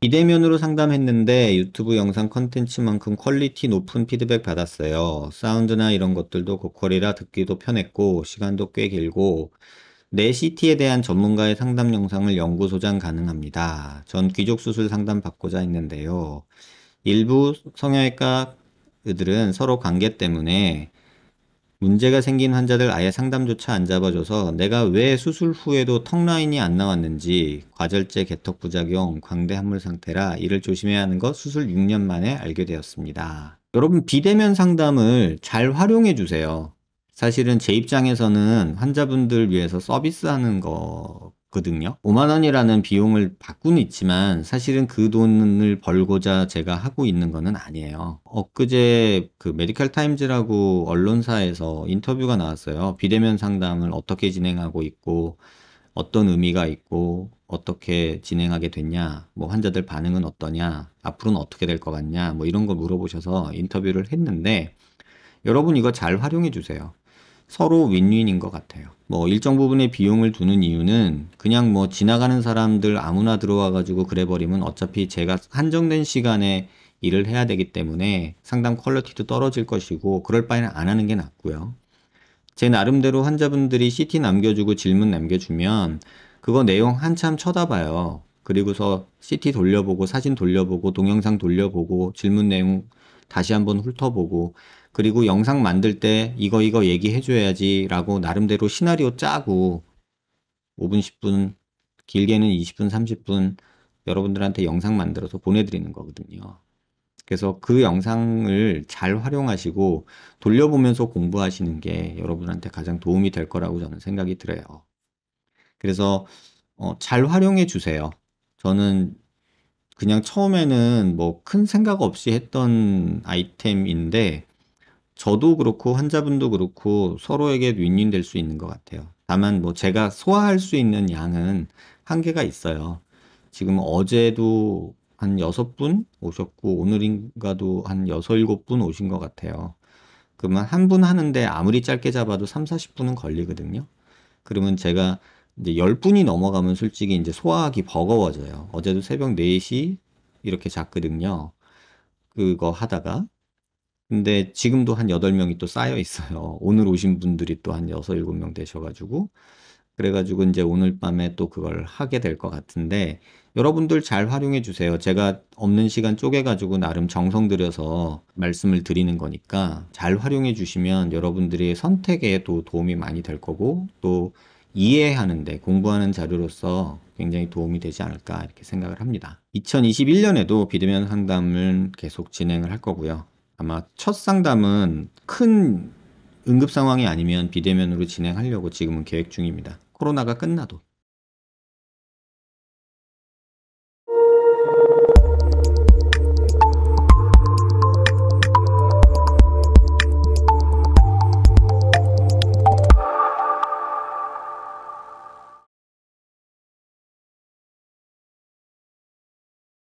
비대면으로 상담했는데 유튜브 영상 컨텐츠만큼 퀄리티 높은 피드백 받았어요. 사운드나 이런 것들도 고퀄이라 듣기도 편했고 시간도 꽤 길고 내 CT에 대한 전문가의 상담 영상을 연구 소장 가능합니다. 전 귀족 수술 상담 받고자 했는데요. 일부 성형외과 의들은 서로 관계 때문에 문제가 생긴 환자들 아예 상담조차 안 잡아줘서 내가 왜 수술 후에도 턱 라인이 안 나왔는지 과절제 개턱 부작용 광대 함물 상태라 이를 조심해야 하는 것 수술 6년 만에 알게 되었습니다. 여러분 비대면 상담을 잘 활용해 주세요. 사실은 제 입장에서는 환자분들 위해서 서비스하는 거 거든요. 5만 원이라는 비용을 받고는 있지만 사실은 그 돈을 벌고자 제가 하고 있는 거는 아니에요. 엊그제 그 메디컬 타임즈라고 언론사에서 인터뷰가 나왔어요. 비대면 상담을 어떻게 진행하고 있고 어떤 의미가 있고 어떻게 진행하게 됐냐, 뭐 환자들 반응은 어떠냐, 앞으로는 어떻게 될 것 같냐, 뭐 이런 걸 물어보셔서 인터뷰를 했는데 여러분 이거 잘 활용해 주세요. 서로 윈윈인 것 같아요. 뭐 일정 부분의 비용을 두는 이유는 그냥 뭐 지나가는 사람들 아무나 들어와 가지고 그래 버리면 어차피 제가 한정된 시간에 일을 해야 되기 때문에 상담 퀄리티도 떨어질 것이고 그럴 바에는 안 하는 게 낫고요. 제 나름대로 환자분들이 CT 남겨주고 질문 남겨주면 그거 내용 한참 쳐다봐요. 그리고서 CT 돌려보고 사진 돌려보고 동영상 돌려보고 질문 내용 다시 한번 훑어보고 그리고 영상 만들 때 이거 이거 얘기해 줘야지 라고 나름대로 시나리오 짜고 5분 10분 길게는 20분 30분 여러분들한테 영상 만들어서 보내드리는 거거든요 그래서 그 영상을 잘 활용하시고 돌려보면서 공부하시는 게 여러분한테 가장 도움이 될 거라고 저는 생각이 들어요 그래서 어, 잘 활용해 주세요 저는 그냥 처음에는 뭐 큰 생각 없이 했던 아이템인데 저도 그렇고 환자분도 그렇고 서로에게 윈윈 될 수 있는 것 같아요. 다만 뭐 제가 소화할 수 있는 양은 한계가 있어요. 지금 어제도 한6분 오셨고 오늘인가도 한 6, 7분 오신 것 같아요. 그러면 한 분 하는데 아무리 짧게 잡아도 3, 4 0 분은 걸리거든요. 그러면 제가 이제 1 0분이 넘어가면 솔직히 이제 소화하기 버거워져요. 어제도 새벽 4시 이렇게 잤거든요. 그거 하다가 근데 지금도 한 여덟 명이또 쌓여 있어요. 오늘 오신 분들이 또 한 여섯 일곱 명 되셔가지고. 그래가지고 이제 오늘 밤에 또 그걸 하게 될 것 같은데, 여러분들 잘 활용해 주세요. 제가 없는 시간 쪼개가지고 나름 정성 들여서 말씀을 드리는 거니까 잘 활용해 주시면 여러분들이 선택에도 도움이 많이 될 거고, 또 이해하는데 공부하는 자료로서 굉장히 도움이 되지 않을까 이렇게 생각을 합니다. 2021년에도 비대면 상담을 계속 진행을 할 거고요. 아마 첫 상담은 큰 응급 상황이 아니면 비대면으로 진행하려고 지금은 계획 중입니다. 코로나가 끝나도.